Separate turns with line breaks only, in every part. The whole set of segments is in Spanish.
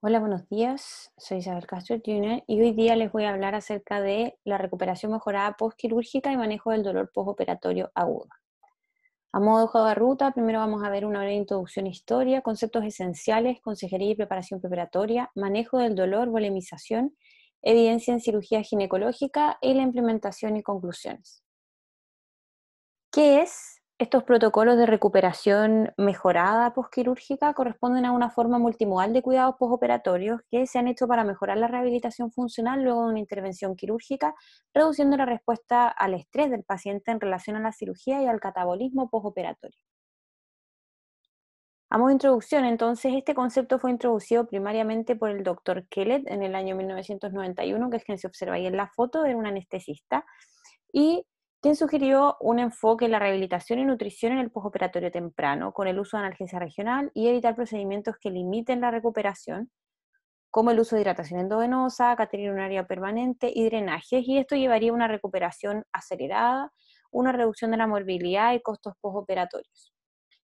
Hola, buenos días. Soy Isabel Castro Jr. y hoy día les voy a hablar acerca de la recuperación mejorada postquirúrgica y manejo del dolor postoperatorio agudo. A modo de hoja de ruta, primero vamos a ver una breve introducción e historia, conceptos esenciales, consejería y preparación preparatoria, manejo del dolor, volemización, evidencia en cirugía ginecológica y la implementación y conclusiones. ¿Qué es estos protocolos de recuperación mejorada posquirúrgica corresponden a una forma multimodal de cuidados posoperatorios que se han hecho para mejorar la rehabilitación funcional luego de una intervención quirúrgica, reduciendo la respuesta al estrés del paciente en relación a la cirugía y al catabolismo posoperatorio. A modo de introducción, entonces, este concepto fue introducido primariamente por el doctor Kellett en el año 1991, que es quien se observa ahí en la foto, era un anestesista, y quien sugirió un enfoque en la rehabilitación y nutrición en el postoperatorio temprano, con el uso de analgesia regional y evitar procedimientos que limiten la recuperación, como el uso de hidratación endovenosa, urinaria permanente y drenajes, y esto llevaría a una recuperación acelerada, una reducción de la morbilidad y costos postoperatorios,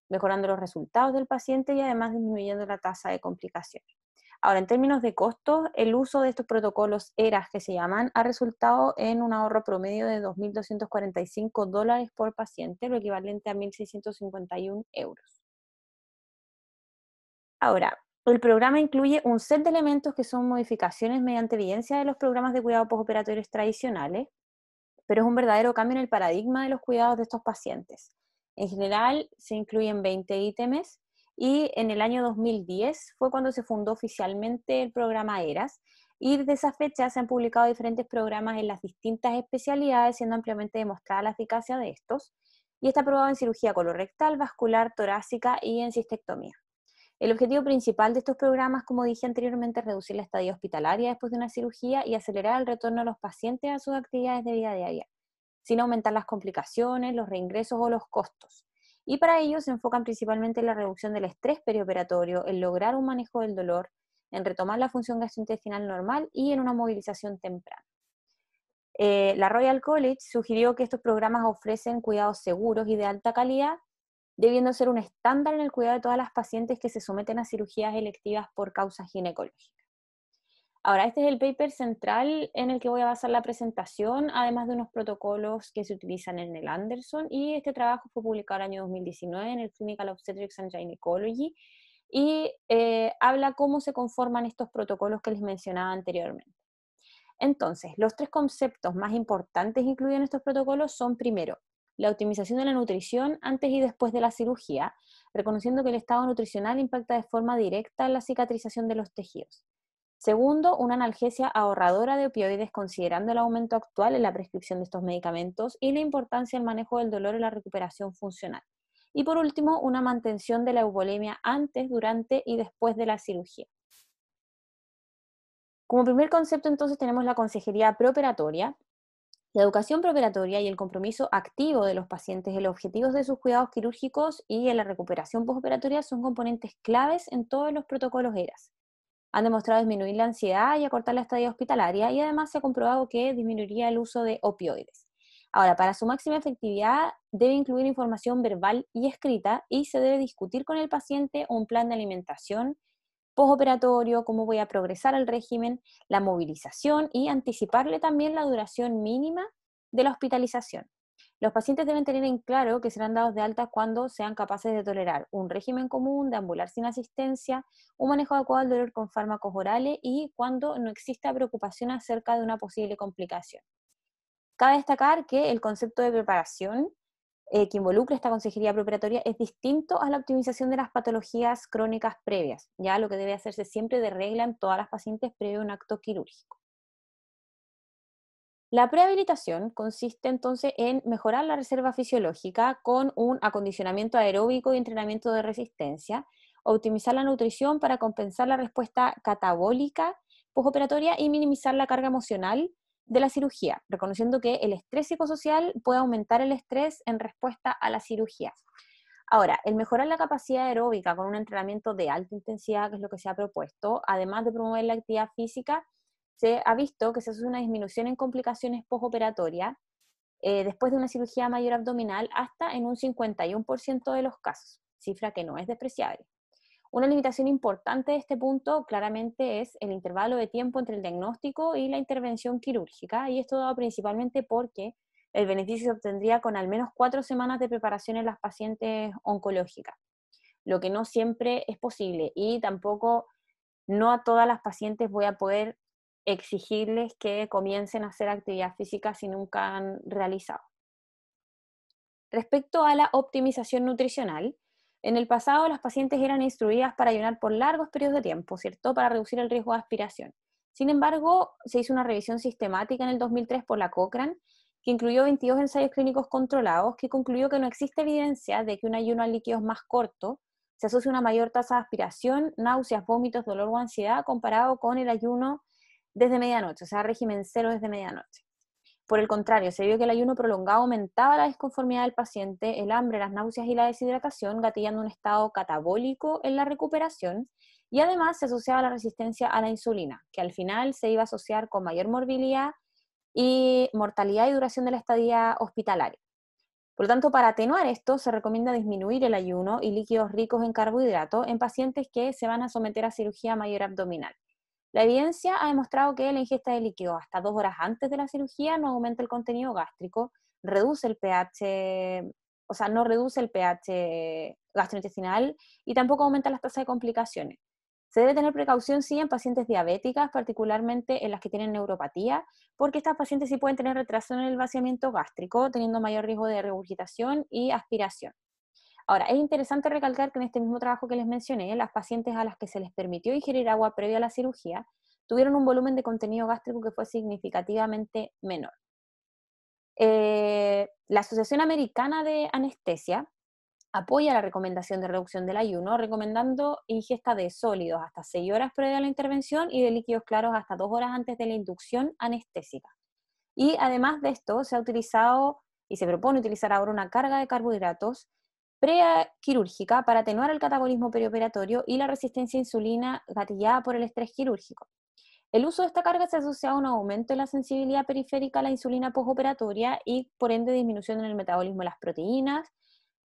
mejorando los resultados del paciente y además disminuyendo la tasa de complicaciones. Ahora, en términos de costos, el uso de estos protocolos ERAS que se llaman ha resultado en un ahorro promedio de 2.245 dólares por paciente, lo equivalente a 1.651 euros. Ahora, el programa incluye un set de elementos que son modificaciones mediante evidencia de los programas de cuidado postoperatorios tradicionales, pero es un verdadero cambio en el paradigma de los cuidados de estos pacientes. En general, se incluyen 20 ítems y en el año 2010 fue cuando se fundó oficialmente el programa ERAS y desde esa fecha se han publicado diferentes programas en las distintas especialidades, siendo ampliamente demostrada la eficacia de estos y está aprobado en cirugía colorectal, vascular, torácica y en cistectomía. El objetivo principal de estos programas, como dije anteriormente, es reducir la estadía hospitalaria después de una cirugía y acelerar el retorno de los pacientes a sus actividades de vida diaria, sin aumentar las complicaciones, los reingresos o los costos y para ello se enfocan principalmente en la reducción del estrés perioperatorio, en lograr un manejo del dolor, en retomar la función gastrointestinal normal y en una movilización temprana. Eh, la Royal College sugirió que estos programas ofrecen cuidados seguros y de alta calidad, debiendo ser un estándar en el cuidado de todas las pacientes que se someten a cirugías electivas por causas ginecológicas. Ahora, este es el paper central en el que voy a basar la presentación, además de unos protocolos que se utilizan en el Anderson, y este trabajo fue publicado el año 2019 en el Clinical Obstetrics and Gynecology, y eh, habla cómo se conforman estos protocolos que les mencionaba anteriormente. Entonces, los tres conceptos más importantes incluidos en estos protocolos son, primero, la optimización de la nutrición antes y después de la cirugía, reconociendo que el estado nutricional impacta de forma directa en la cicatrización de los tejidos. Segundo, una analgesia ahorradora de opioides considerando el aumento actual en la prescripción de estos medicamentos y la importancia del manejo del dolor en la recuperación funcional. Y por último, una mantención de la eubolemia antes, durante y después de la cirugía. Como primer concepto entonces tenemos la consejería preoperatoria. La educación preoperatoria y el compromiso activo de los pacientes en los objetivos de sus cuidados quirúrgicos y en la recuperación postoperatoria son componentes claves en todos los protocolos ERAS han demostrado disminuir la ansiedad y acortar la estadía hospitalaria y además se ha comprobado que disminuiría el uso de opioides. Ahora, para su máxima efectividad debe incluir información verbal y escrita y se debe discutir con el paciente un plan de alimentación postoperatorio, cómo voy a progresar al régimen, la movilización y anticiparle también la duración mínima de la hospitalización. Los pacientes deben tener en claro que serán dados de alta cuando sean capaces de tolerar un régimen común, de ambular sin asistencia, un manejo adecuado del dolor con fármacos orales y cuando no exista preocupación acerca de una posible complicación. Cabe destacar que el concepto de preparación eh, que involucra esta consejería preparatoria es distinto a la optimización de las patologías crónicas previas, ya lo que debe hacerse siempre de regla en todas las pacientes previo a un acto quirúrgico. La prehabilitación consiste entonces en mejorar la reserva fisiológica con un acondicionamiento aeróbico y entrenamiento de resistencia, optimizar la nutrición para compensar la respuesta catabólica postoperatoria y minimizar la carga emocional de la cirugía, reconociendo que el estrés psicosocial puede aumentar el estrés en respuesta a la cirugía. Ahora, el mejorar la capacidad aeróbica con un entrenamiento de alta intensidad, que es lo que se ha propuesto, además de promover la actividad física, se ha visto que se hace una disminución en complicaciones posoperatorias eh, después de una cirugía mayor abdominal hasta en un 51% de los casos, cifra que no es despreciable. Una limitación importante de este punto claramente es el intervalo de tiempo entre el diagnóstico y la intervención quirúrgica, y esto dado principalmente porque el beneficio se obtendría con al menos cuatro semanas de preparación en las pacientes oncológicas, lo que no siempre es posible y tampoco no a todas las pacientes voy a poder exigirles que comiencen a hacer actividad física si nunca han realizado. Respecto a la optimización nutricional, en el pasado las pacientes eran instruidas para ayunar por largos periodos de tiempo, ¿cierto? Para reducir el riesgo de aspiración. Sin embargo, se hizo una revisión sistemática en el 2003 por la Cochrane, que incluyó 22 ensayos clínicos controlados, que concluyó que no existe evidencia de que un ayuno líquido líquidos más corto se asocia a una mayor tasa de aspiración, náuseas, vómitos, dolor o ansiedad comparado con el ayuno desde medianoche, o sea, régimen cero desde medianoche. Por el contrario, se vio que el ayuno prolongado aumentaba la disconformidad del paciente, el hambre, las náuseas y la deshidratación, gatillando un estado catabólico en la recuperación, y además se asociaba la resistencia a la insulina, que al final se iba a asociar con mayor morbilidad y mortalidad y duración de la estadía hospitalaria. Por lo tanto, para atenuar esto, se recomienda disminuir el ayuno y líquidos ricos en carbohidratos en pacientes que se van a someter a cirugía mayor abdominal. La evidencia ha demostrado que la ingesta de líquido hasta dos horas antes de la cirugía no aumenta el contenido gástrico, reduce el pH, o sea, no reduce el pH gastrointestinal y tampoco aumenta las tasas de complicaciones. Se debe tener precaución, sí, en pacientes diabéticas, particularmente en las que tienen neuropatía, porque estas pacientes sí pueden tener retraso en el vaciamiento gástrico, teniendo mayor riesgo de regurgitación y aspiración. Ahora, es interesante recalcar que en este mismo trabajo que les mencioné, las pacientes a las que se les permitió ingerir agua previa a la cirugía tuvieron un volumen de contenido gástrico que fue significativamente menor. Eh, la Asociación Americana de Anestesia apoya la recomendación de reducción del ayuno, recomendando ingesta de sólidos hasta 6 horas previa a la intervención y de líquidos claros hasta dos horas antes de la inducción anestésica. Y además de esto, se ha utilizado y se propone utilizar ahora una carga de carbohidratos prequirúrgica para atenuar el catabolismo perioperatorio y la resistencia a insulina gatillada por el estrés quirúrgico. El uso de esta carga se asocia a un aumento en la sensibilidad periférica a la insulina postoperatoria y por ende disminución en el metabolismo de las proteínas,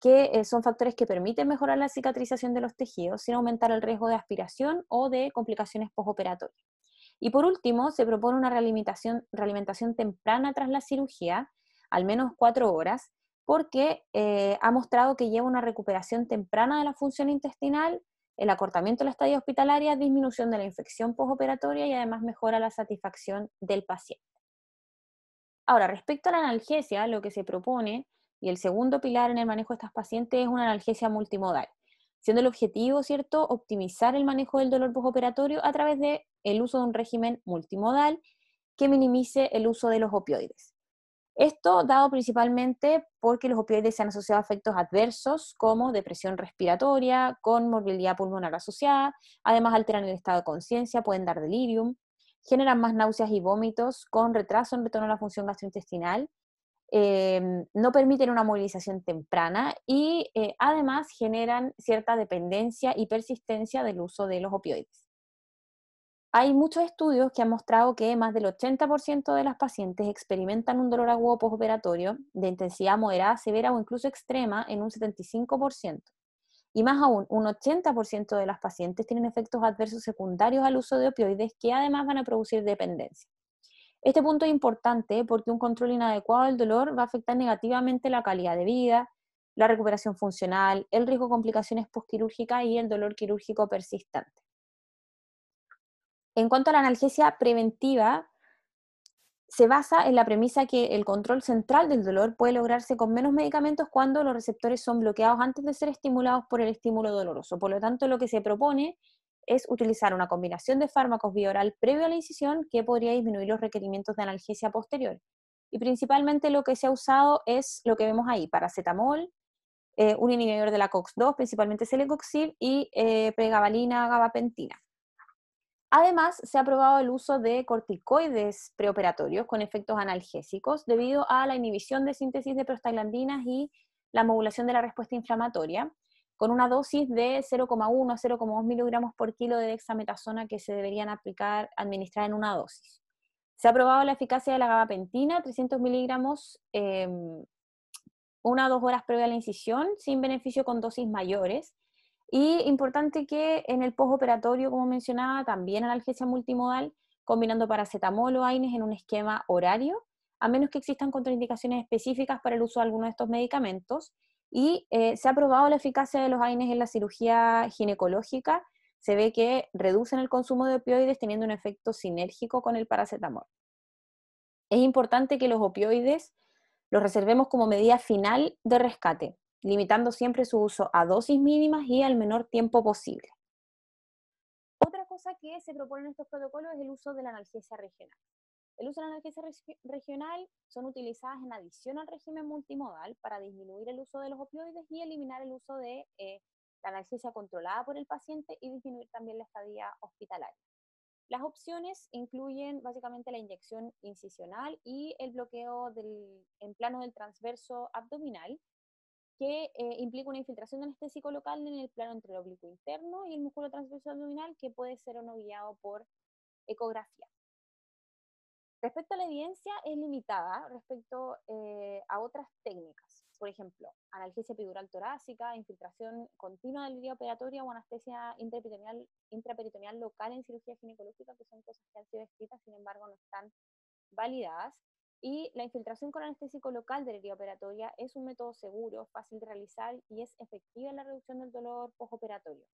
que eh, son factores que permiten mejorar la cicatrización de los tejidos sin aumentar el riesgo de aspiración o de complicaciones postoperatorias. Y por último, se propone una realimentación, realimentación temprana tras la cirugía, al menos cuatro horas, porque eh, ha mostrado que lleva una recuperación temprana de la función intestinal, el acortamiento de la estadía hospitalaria, disminución de la infección posoperatoria y además mejora la satisfacción del paciente. Ahora, respecto a la analgesia, lo que se propone y el segundo pilar en el manejo de estas pacientes es una analgesia multimodal, siendo el objetivo, ¿cierto?, optimizar el manejo del dolor posoperatorio a través del uso de un régimen multimodal que minimice el uso de los opioides. Esto dado principalmente porque los opioides se han asociado a efectos adversos como depresión respiratoria, con morbilidad pulmonar asociada, además alteran el estado de conciencia, pueden dar delirium, generan más náuseas y vómitos, con retraso en retorno a la función gastrointestinal, em, no permiten una movilización temprana y eh, además generan cierta dependencia y persistencia del uso de los opioides. Hay muchos estudios que han mostrado que más del 80% de las pacientes experimentan un dolor agudo postoperatorio de intensidad moderada, severa o incluso extrema en un 75%. Y más aún, un 80% de las pacientes tienen efectos adversos secundarios al uso de opioides que además van a producir dependencia. Este punto es importante porque un control inadecuado del dolor va a afectar negativamente la calidad de vida, la recuperación funcional, el riesgo de complicaciones postquirúrgicas y el dolor quirúrgico persistente. En cuanto a la analgesia preventiva, se basa en la premisa que el control central del dolor puede lograrse con menos medicamentos cuando los receptores son bloqueados antes de ser estimulados por el estímulo doloroso. Por lo tanto, lo que se propone es utilizar una combinación de fármacos oral previo a la incisión que podría disminuir los requerimientos de analgesia posterior. Y principalmente lo que se ha usado es lo que vemos ahí, paracetamol, eh, un inhibidor de la COX-2, principalmente celecoxib, y eh, pregabalina, gabapentina. Además, se ha probado el uso de corticoides preoperatorios con efectos analgésicos debido a la inhibición de síntesis de prostaglandinas y la modulación de la respuesta inflamatoria, con una dosis de 0,1 a 0,2 miligramos por kilo de dexametasona que se deberían aplicar, administrar en una dosis. Se ha probado la eficacia de la gabapentina, 300 miligramos, em, una o dos horas previa a la incisión, sin beneficio con dosis mayores, y importante que en el postoperatorio, como mencionaba, también analgesia multimodal, combinando paracetamol o AINES en un esquema horario, a menos que existan contraindicaciones específicas para el uso de alguno de estos medicamentos. Y eh, se ha probado la eficacia de los AINES en la cirugía ginecológica. Se ve que reducen el consumo de opioides teniendo un efecto sinérgico con el paracetamol. Es importante que los opioides los reservemos como medida final de rescate, limitando siempre su uso a dosis mínimas y al menor tiempo posible. Otra cosa que se propone en estos protocolos es el uso de la analgesia regional. El uso de la analgesia regional son utilizadas en adición al régimen multimodal para disminuir el uso de los opioides y eliminar el uso de eh, la analgesia controlada por el paciente y disminuir también la estadía hospitalaria. Las opciones incluyen básicamente la inyección incisional y el bloqueo en plano del transverso abdominal, que eh, implica una infiltración de anestésico local en el plano entre el oblicuo interno y el músculo transversal abdominal, que puede ser o no guiado por ecografía. Respecto a la evidencia, es limitada respecto eh, a otras técnicas, por ejemplo, analgesia epidural torácica, infiltración continua del día operatoria o anestesia intraperitoneal, intraperitoneal local en cirugía ginecológica, que son cosas que han sido escritas, sin embargo, no están validadas. Y la infiltración con anestésico local de la herida operatoria es un método seguro, fácil de realizar y es efectiva en la reducción del dolor posoperatorio.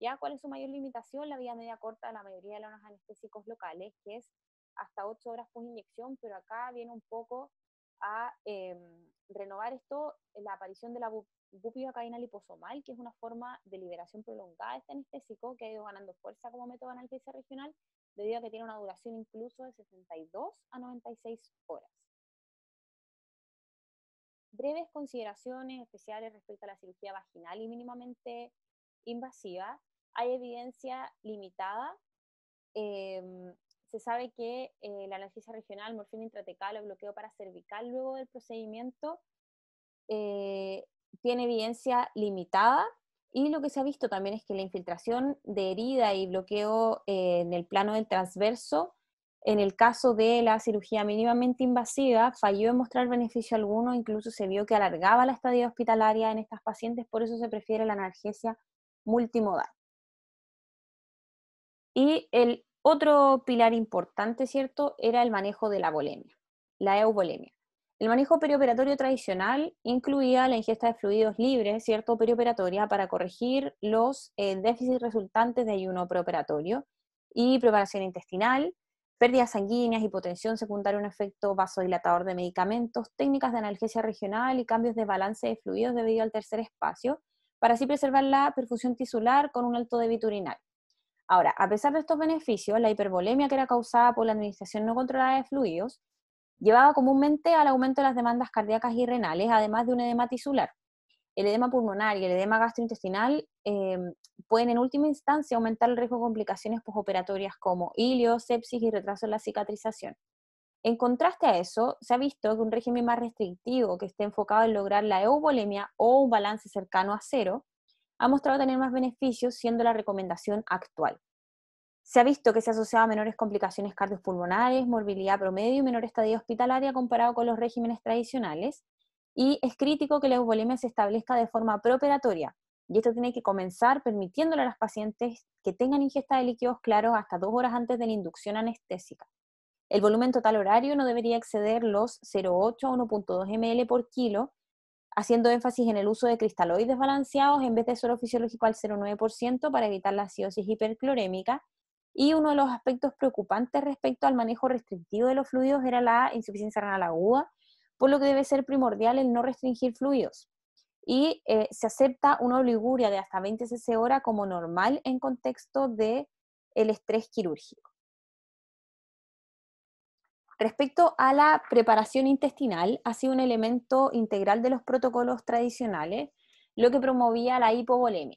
¿Ya cuál es su mayor limitación? La vida media corta de la mayoría de los anestésicos locales, que es hasta 8 horas post inyección, pero acá viene un poco a em, renovar esto, la aparición de la bupivacaína liposomal, que es una forma de liberación prolongada de este anestésico que ha ido ganando fuerza como método de analgesia regional debido a que tiene una duración incluso de 62 a 96 horas. Breves consideraciones especiales respecto a la cirugía vaginal y mínimamente invasiva. Hay evidencia limitada. Em, se sabe que eh, la anestesia regional, morfina intratecal o bloqueo para cervical luego del procedimiento eh, tiene evidencia limitada y lo que se ha visto también es que la infiltración de herida y bloqueo eh, en el plano del transverso, en el caso de la cirugía mínimamente invasiva, falló en mostrar beneficio alguno, incluso se vio que alargaba la estadía hospitalaria en estas pacientes, por eso se prefiere la analgesia multimodal. Y el otro pilar importante, ¿cierto?, era el manejo de la bolemia, la eubolemia. El manejo perioperatorio tradicional incluía la ingesta de fluidos libres, ¿cierto?, perioperatoria para corregir los eh, déficits resultantes de ayuno preoperatorio y preparación intestinal, pérdidas sanguíneas, hipotensión secundaria, un efecto vasodilatador de medicamentos, técnicas de analgesia regional y cambios de balance de fluidos debido al tercer espacio, para así preservar la perfusión tisular con un alto débito urinal. Ahora, a pesar de estos beneficios, la hipervolemia que era causada por la administración no controlada de fluidos llevaba comúnmente al aumento de las demandas cardíacas y renales, además de un edema tisular. El edema pulmonar y el edema gastrointestinal em, pueden en última instancia aumentar el riesgo de complicaciones posoperatorias como ilio, sepsis y retraso en la cicatrización. En contraste a eso, se ha visto que un régimen más restrictivo que esté enfocado en lograr la eubolemia o un balance cercano a cero ha mostrado tener más beneficios siendo la recomendación actual. Se ha visto que se asociaba a menores complicaciones cardiopulmonares, morbilidad promedio y menor estadía hospitalaria comparado con los regímenes tradicionales. Y es crítico que la euvolemia se establezca de forma preoperatoria. Y esto tiene que comenzar permitiéndole a las pacientes que tengan ingesta de líquidos claros hasta dos horas antes de la inducción anestésica. El volumen total horario no debería exceder los 0,8 a 1,2 ml por kilo, haciendo énfasis en el uso de cristaloides balanceados en vez de solo fisiológico al 0,9% para evitar la acidosis hiperclorémica y uno de los aspectos preocupantes respecto al manejo restrictivo de los fluidos era la insuficiencia renal aguda, por lo que debe ser primordial el no restringir fluidos. Y eh, se acepta una oliguria de hasta 20 cc hora como normal en contexto de el estrés quirúrgico. Respecto a la preparación intestinal, ha sido un elemento integral de los protocolos tradicionales, lo que promovía la hipovolemia.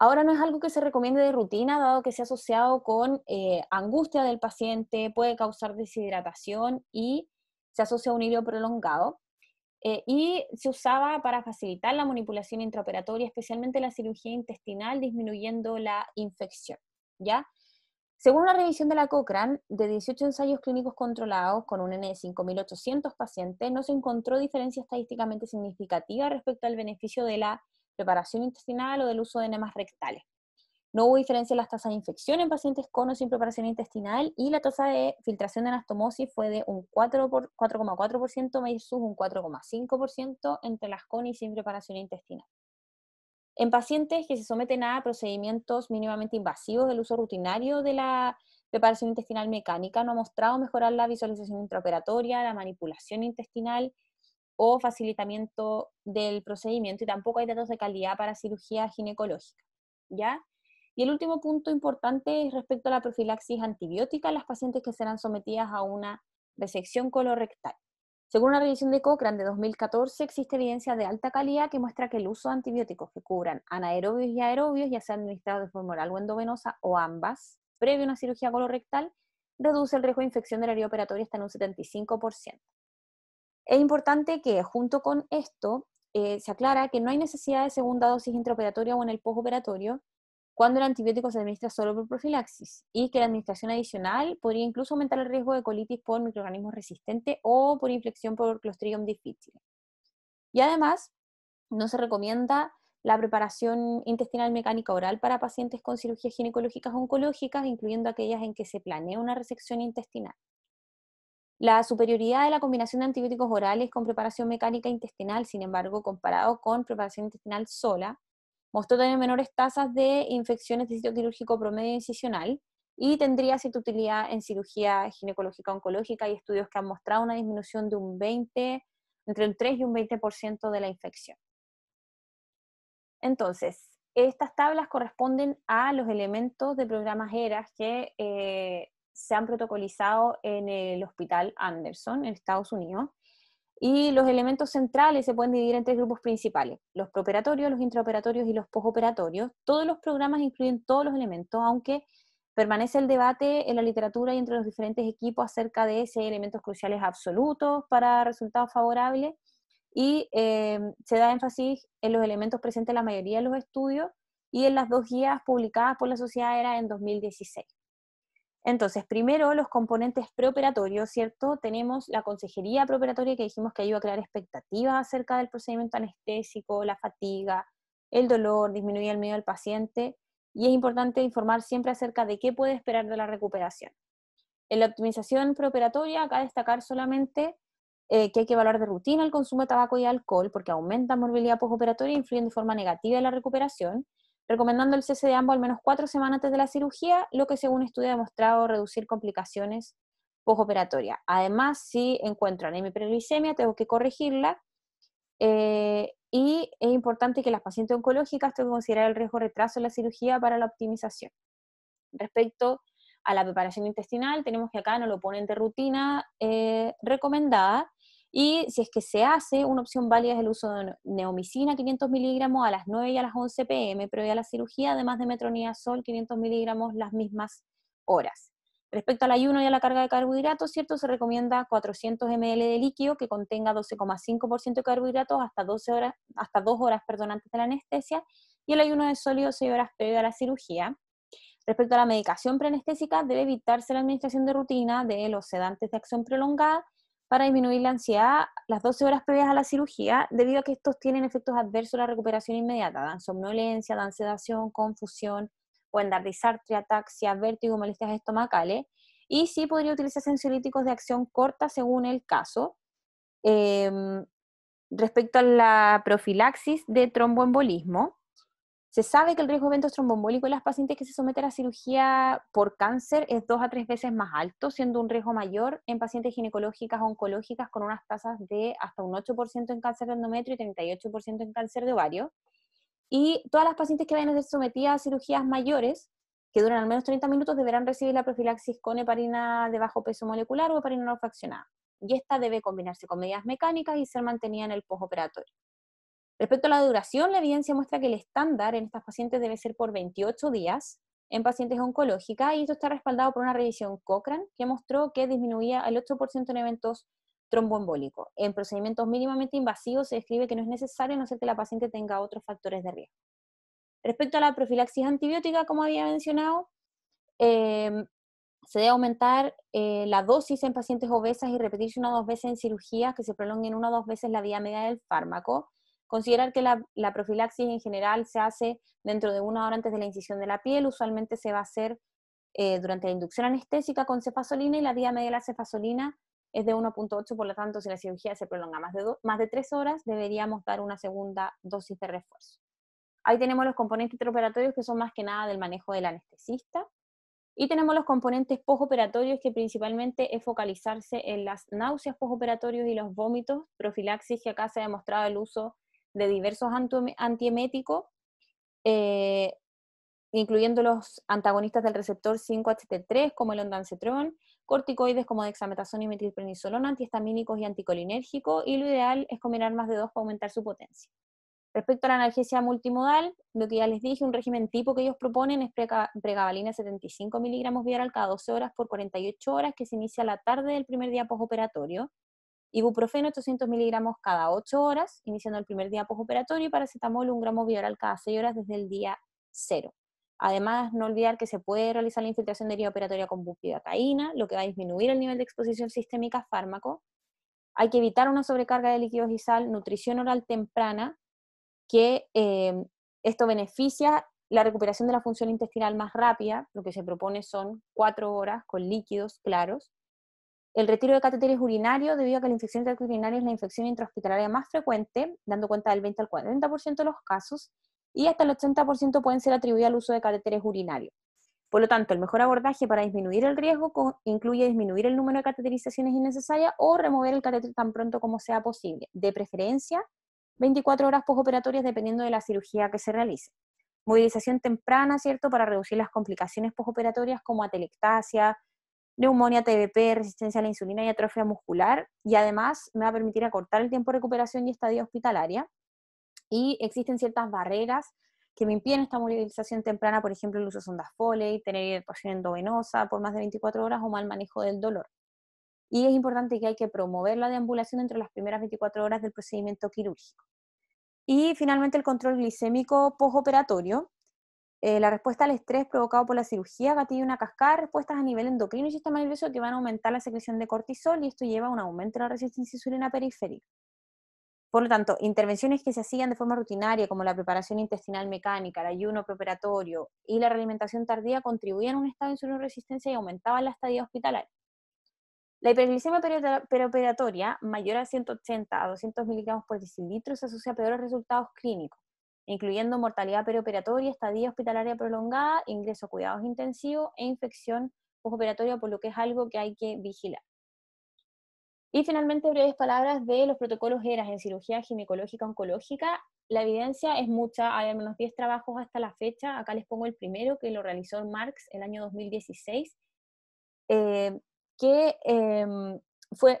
Ahora no es algo que se recomiende de rutina, dado que se ha asociado con eh, angustia del paciente, puede causar deshidratación y se asocia a un hilo prolongado. Eh, y se usaba para facilitar la manipulación intraoperatoria, especialmente la cirugía intestinal, disminuyendo la infección. ¿ya? Según una revisión de la Cochrane, de 18 ensayos clínicos controlados con un N de 5.800 pacientes, no se encontró diferencia estadísticamente significativa respecto al beneficio de la preparación intestinal o del uso de enemas rectales. No hubo diferencia en las tasas de infección en pacientes con o sin preparación intestinal y la tasa de filtración de anastomosis fue de un 4,4% versus un 4,5% entre las con y sin preparación intestinal. En pacientes que se someten a procedimientos mínimamente invasivos, del uso rutinario de la preparación intestinal mecánica no ha mostrado mejorar la visualización intraoperatoria, la manipulación intestinal o facilitamiento del procedimiento y tampoco hay datos de calidad para cirugía ginecológica. ¿ya? Y el último punto importante es respecto a la profilaxis antibiótica en las pacientes que serán sometidas a una resección colorectal. Según una revisión de Cochrane de 2014, existe evidencia de alta calidad que muestra que el uso de antibióticos que cubran anaerobios y aerobios, ya sea administrados de forma oral o endovenosa o ambas, previo a una cirugía colorectal, reduce el riesgo de infección del área operatoria hasta en un 75%. Es importante que junto con esto eh, se aclara que no hay necesidad de segunda dosis intraoperatoria o en el postoperatorio cuando el antibiótico se administra solo por profilaxis y que la administración adicional podría incluso aumentar el riesgo de colitis por microorganismos resistentes o por infección por Clostridium difficile. Y además, no se recomienda la preparación intestinal mecánica oral para pacientes con cirugías ginecológicas oncológicas, incluyendo aquellas en que se planea una resección intestinal. La superioridad de la combinación de antibióticos orales con preparación mecánica intestinal, sin embargo, comparado con preparación intestinal sola, mostró tener menores tasas de infecciones de sitio quirúrgico promedio incisional y tendría cierta utilidad en cirugía ginecológica oncológica. y estudios que han mostrado una disminución de un 20, entre un 3 y un 20% de la infección. Entonces, estas tablas corresponden a los elementos de programas ERAS que eh, se han protocolizado en el Hospital Anderson, en Estados Unidos. Y los elementos centrales se pueden dividir en tres grupos principales, los preoperatorios, los intraoperatorios y los posoperatorios. Todos los programas incluyen todos los elementos, aunque permanece el debate en la literatura y entre los diferentes equipos acerca de si hay elementos cruciales absolutos para resultados favorables. Y eh, se da énfasis en los elementos presentes en la mayoría de los estudios y en las dos guías publicadas por la sociedad era en 2016. Entonces, primero los componentes preoperatorios, ¿cierto? Tenemos la consejería preoperatoria que dijimos que ayuda a crear expectativas acerca del procedimiento anestésico, la fatiga, el dolor, disminuir el miedo del paciente y es importante informar siempre acerca de qué puede esperar de la recuperación. En la optimización preoperatoria, acá destacar solamente eh, que hay que evaluar de rutina el consumo de tabaco y alcohol porque aumenta la morbilidad postoperatoria e influyen de forma negativa en la recuperación recomendando el cese de ambos al menos cuatro semanas antes de la cirugía, lo que según estudio ha demostrado reducir complicaciones postoperatorias. Además, si encuentro anemia hiperglicemia, tengo que corregirla. Eh, y es importante que las pacientes oncológicas tengan que considerar el riesgo de retraso en la cirugía para la optimización. Respecto a la preparación intestinal, tenemos que acá no lo ponen de rutina eh, recomendada, y si es que se hace, una opción válida es el uso de neomicina 500 miligramos a las 9 y a las 11 pm previa a la cirugía, además de metronidazol 500 miligramos las mismas horas. Respecto al ayuno y a la carga de carbohidratos, ¿cierto? Se recomienda 400 ml de líquido que contenga 12,5% de carbohidratos hasta, 12 horas, hasta 2 horas perdón, antes de la anestesia y el ayuno de sólido 6 horas previo a la cirugía. Respecto a la medicación preanestésica, debe evitarse la administración de rutina de los sedantes de acción prolongada para disminuir la ansiedad las 12 horas previas a la cirugía, debido a que estos tienen efectos adversos a la recuperación inmediata, dan somnolencia, dan sedación, confusión, o dar disartria, ataxia, vértigo, molestias estomacales, y sí podría utilizar ansiolíticos de acción corta según el caso. Em, respecto a la profilaxis de tromboembolismo, se sabe que el riesgo de eventos en las pacientes que se someten a cirugía por cáncer es dos a tres veces más alto, siendo un riesgo mayor en pacientes ginecológicas o oncológicas con unas tasas de hasta un 8% en cáncer de endometrio y 38% en cáncer de ovario. Y todas las pacientes que vayan a ser sometidas a cirugías mayores, que duran al menos 30 minutos, deberán recibir la profilaxis con heparina de bajo peso molecular o heparina no fraccionada. Y esta debe combinarse con medidas mecánicas y ser mantenida en el postoperatorio. Respecto a la duración, la evidencia muestra que el estándar en estas pacientes debe ser por 28 días en pacientes oncológicas y esto está respaldado por una revisión Cochrane que mostró que disminuía el 8% en eventos tromboembólicos. En procedimientos mínimamente invasivos se describe que no es necesario no ser que la paciente tenga otros factores de riesgo. Respecto a la profilaxis antibiótica, como había mencionado, em, se debe aumentar eh, la dosis en pacientes obesas y repetirse una o dos veces en cirugías que se prolonguen una o dos veces la vida media del fármaco. Considerar que la, profilaxis en general se hace dentro de una hora antes de la incisión de la piel, usualmente se va a hacer eh, durante la inducción anestésica con cefasolina y la vía media de la cefasolina es de 1.8, por lo tanto, si la cirugía se prolonga más de, más de 3 horas, deberíamos dar una segunda dosis de refuerzo. Ahí tenemos los componentes interoperatorios que son más que nada del manejo del anestesista. Y tenemos los componentes posoperatorios que principalmente es focalizarse en las náuseas postoperatorios y los vómitos, profilaxis, que acá se ha demostrado el uso de diversos antieméticos, eh, incluyendo los antagonistas del receptor 5-HT3 como el ondansetron, corticoides como dexametasona y metilprednisolona, antihistamínicos y anticolinérgicos, y lo ideal es combinar más de dos para aumentar su potencia. Respecto a la analgesia multimodal, lo que ya les dije, un régimen tipo que ellos proponen es pregabalina 75 miligramos vía cada 12 horas por 48 horas, que se inicia a la tarde del primer día postoperatorio. Ibuprofeno 800 miligramos cada 8 horas, iniciando el primer día postoperatorio, y paracetamol 1 gramo bioral cada 6 horas desde el día 0. Además, no olvidar que se puede realizar la infiltración de herida operatoria con bupivacaína, lo que va a disminuir el nivel de exposición sistémica a fármaco. Hay que evitar una sobrecarga de líquidos y sal, nutrición oral temprana, que em, esto beneficia la recuperación de la función intestinal más rápida. Lo que se propone son 4 horas con líquidos claros. El retiro de catéteres urinarios debido a que la infección urinaria es la infección intrahospitalaria más frecuente, dando cuenta del 20 al 40% de los casos, y hasta el 80% pueden ser atribuidos al uso de catéteres urinarios. Por lo tanto, el mejor abordaje para disminuir el riesgo incluye disminuir el número de cateterizaciones innecesarias o remover el catéter tan pronto como sea posible, de preferencia 24 horas postoperatorias dependiendo de la cirugía que se realice. Movilización temprana, ¿cierto?, para reducir las complicaciones postoperatorias como atelectasia, neumonía, TBP, resistencia a la insulina y atrofia muscular, y además me va a permitir acortar el tiempo de recuperación y estadía hospitalaria. Y existen ciertas barreras que me impiden esta movilización temprana, por ejemplo, el uso de sondas Foley, tener hidratación endovenosa por más de 24 horas o mal manejo del dolor. Y es importante que hay que promover la deambulación entre las primeras 24 horas del procedimiento quirúrgico. Y finalmente el control glicémico postoperatorio, eh, la respuesta al estrés provocado por la cirugía va una cascada de respuestas a nivel endocrino y sistema nervioso que van a aumentar la secreción de cortisol y esto lleva a un aumento de la resistencia insulina periférica. Por lo tanto, intervenciones que se hacían de forma rutinaria, como la preparación intestinal mecánica, el ayuno preparatorio y la realimentación tardía, contribuían a un estado de resistencia y aumentaban la estadía hospitalaria. La hiperglicemia preoperatoria mayor a 180 a 200 miligramos por decilitro se asocia a peores resultados clínicos incluyendo mortalidad perioperatoria, estadía hospitalaria prolongada, ingreso a cuidados intensivos e infección postoperatoria, por lo que es algo que hay que vigilar. Y finalmente, breves palabras de los protocolos ERAS en cirugía ginecológica oncológica. La evidencia es mucha, hay al menos 10 trabajos hasta la fecha. Acá les pongo el primero que lo realizó Marx el año 2016, eh, que em, fue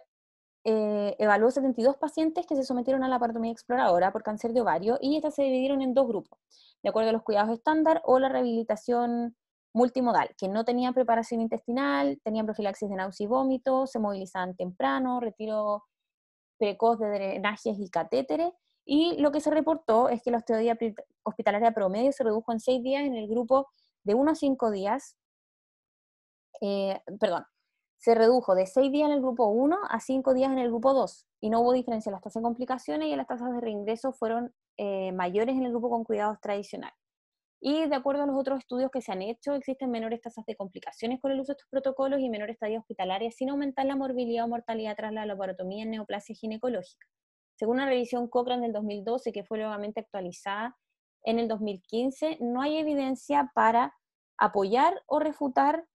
eh, evaluó 72 pacientes que se sometieron a la partomía exploradora por cáncer de ovario y estas se dividieron en dos grupos, de acuerdo a los cuidados estándar o la rehabilitación multimodal, que no tenían preparación intestinal, tenían profilaxis de náuseas y vómitos, se movilizaban temprano, retiro precoz de drenajes y catéteres, y lo que se reportó es que la osteodía hospitalaria promedio se redujo en seis días en el grupo de 1 a 5 días, eh, perdón, se redujo de seis días en el grupo 1 a 5 días en el grupo 2 y no hubo diferencia en las tasas de complicaciones y en las tasas de reingreso fueron eh, mayores en el grupo con cuidados tradicionales. Y de acuerdo a los otros estudios que se han hecho, existen menores tasas de complicaciones con el uso de estos protocolos y menores estadía hospitalaria sin aumentar la morbilidad o mortalidad tras la laparotomía en neoplasia ginecológica. Según una revisión Cochrane del 2012, que fue nuevamente actualizada en el 2015, no hay evidencia para apoyar o refutar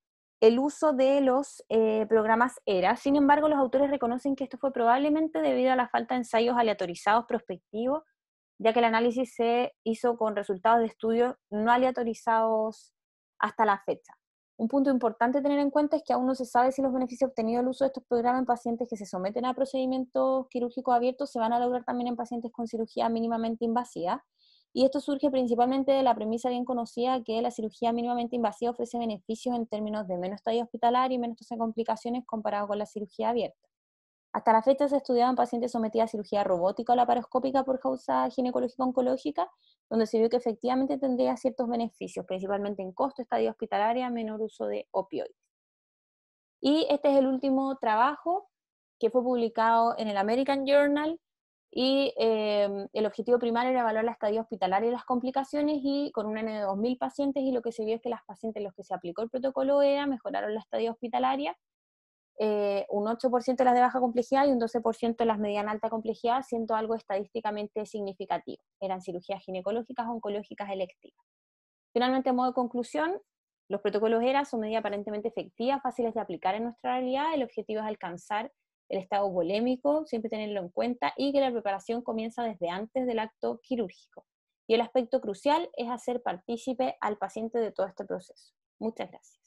el uso de los eh, programas ERA. Sin embargo, los autores reconocen que esto fue probablemente debido a la falta de ensayos aleatorizados prospectivos, ya que el análisis se hizo con resultados de estudios no aleatorizados hasta la fecha. Un punto importante a tener en cuenta es que aún no se sabe si los beneficios obtenidos del uso de estos programas en pacientes que se someten a procedimientos quirúrgicos abiertos se van a lograr también en pacientes con cirugía mínimamente invasiva. Y esto surge principalmente de la premisa bien conocida que la cirugía mínimamente invasiva ofrece beneficios en términos de menos estadio hospitalario y menos complicaciones comparado con la cirugía abierta. Hasta la fecha se estudiaban pacientes sometidos a cirugía robótica o laparoscópica por causa ginecológica oncológica, donde se vio que efectivamente tendría ciertos beneficios, principalmente en costo, estadía hospitalaria, menor uso de opioides. Y este es el último trabajo que fue publicado en el American Journal y em, el objetivo primario era evaluar la estadía hospitalaria y las complicaciones y con un N de 2.000 pacientes y lo que se vio es que las pacientes en los que se aplicó el protocolo era mejoraron la estadía hospitalaria, eh, un 8% de las de baja complejidad y un 12% de las mediana alta complejidad, siendo algo estadísticamente significativo. Eran cirugías ginecológicas, oncológicas, electivas. Finalmente, a modo de conclusión, los protocolos ERA son medidas aparentemente efectivas, fáciles de aplicar en nuestra realidad. El objetivo es alcanzar el estado polémico, siempre tenerlo en cuenta, y que la preparación comienza desde antes del acto quirúrgico. Y el aspecto crucial es hacer partícipe al paciente de todo este proceso. Muchas gracias.